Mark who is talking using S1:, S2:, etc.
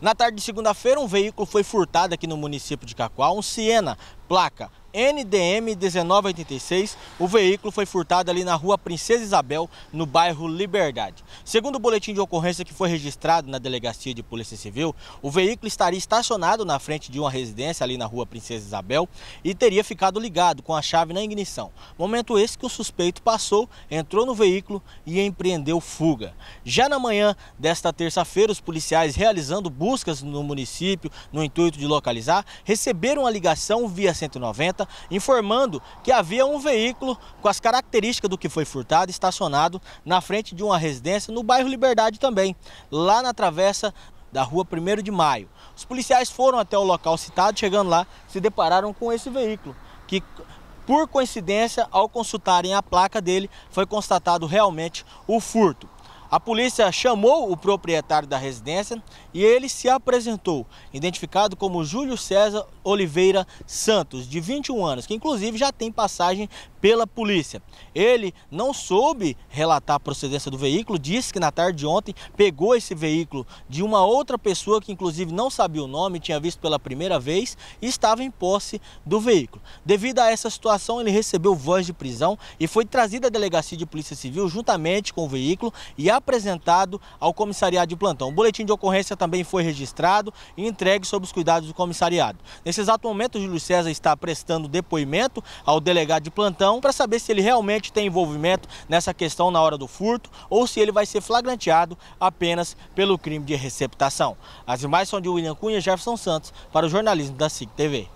S1: Na tarde de segunda-feira, um veículo foi furtado aqui no município de Cacoal, um Siena, placa NDM 1986, o veículo foi furtado ali na rua Princesa Isabel, no bairro Liberdade. Segundo o boletim de ocorrência que foi registrado na delegacia de Polícia Civil, o veículo estaria estacionado na frente de uma residência ali na rua Princesa Isabel e teria ficado ligado com a chave na ignição. Momento esse que o suspeito passou, entrou no veículo e empreendeu fuga. Já na manhã desta terça-feira, os policiais realizando buscas no município no intuito de localizar, receberam a ligação via 190 informando que havia um veículo com as características do que foi furtado estacionado na frente de uma residência no bairro Liberdade também, lá na travessa da rua 1 de Maio. Os policiais foram até o local citado, chegando lá, se depararam com esse veículo, que por coincidência, ao consultarem a placa dele, foi constatado realmente o furto. A polícia chamou o proprietário da residência e ele se apresentou, identificado como Júlio César Oliveira Santos, de 21 anos, que inclusive já tem passagem pela polícia. Ele não soube relatar a procedência do veículo, disse que na tarde de ontem pegou esse veículo de uma outra pessoa que inclusive não sabia o nome, tinha visto pela primeira vez e estava em posse do veículo. Devido a essa situação, ele recebeu voz de prisão e foi trazido à delegacia de polícia civil juntamente com o veículo e a apresentado ao comissariado de plantão. O boletim de ocorrência também foi registrado e entregue sob os cuidados do comissariado. Nesse exato momento, o Júlio César está prestando depoimento ao delegado de plantão para saber se ele realmente tem envolvimento nessa questão na hora do furto ou se ele vai ser flagranteado apenas pelo crime de receptação. As imagens são de William Cunha e Jefferson Santos para o jornalismo da SIC TV.